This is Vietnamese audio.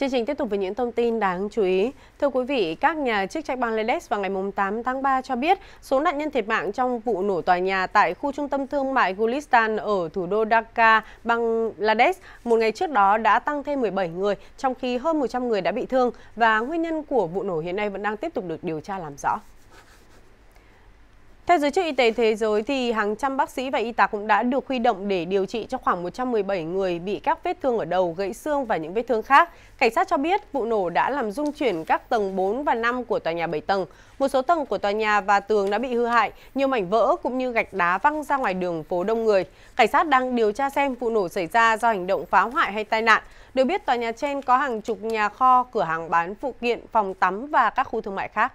Chương trình tiếp tục với những thông tin đáng chú ý. Thưa quý vị, các nhà chức trách Bangladesh vào ngày 8 tháng 3 cho biết số nạn nhân thiệt mạng trong vụ nổ tòa nhà tại khu trung tâm thương mại Gulistan ở thủ đô Dhaka, Bangladesh một ngày trước đó đã tăng thêm 17 người, trong khi hơn 100 người đã bị thương và nguyên nhân của vụ nổ hiện nay vẫn đang tiếp tục được điều tra làm rõ. Theo giới chức y tế thế giới, thì hàng trăm bác sĩ và y tá cũng đã được huy động để điều trị cho khoảng 117 người bị các vết thương ở đầu, gãy xương và những vết thương khác. Cảnh sát cho biết vụ nổ đã làm rung chuyển các tầng 4 và 5 của tòa nhà 7 tầng. Một số tầng của tòa nhà và tường đã bị hư hại, nhiều mảnh vỡ cũng như gạch đá văng ra ngoài đường phố đông người. Cảnh sát đang điều tra xem vụ nổ xảy ra do hành động phá hoại hay tai nạn. Được biết, tòa nhà trên có hàng chục nhà kho, cửa hàng bán phụ kiện, phòng tắm và các khu thương mại khác.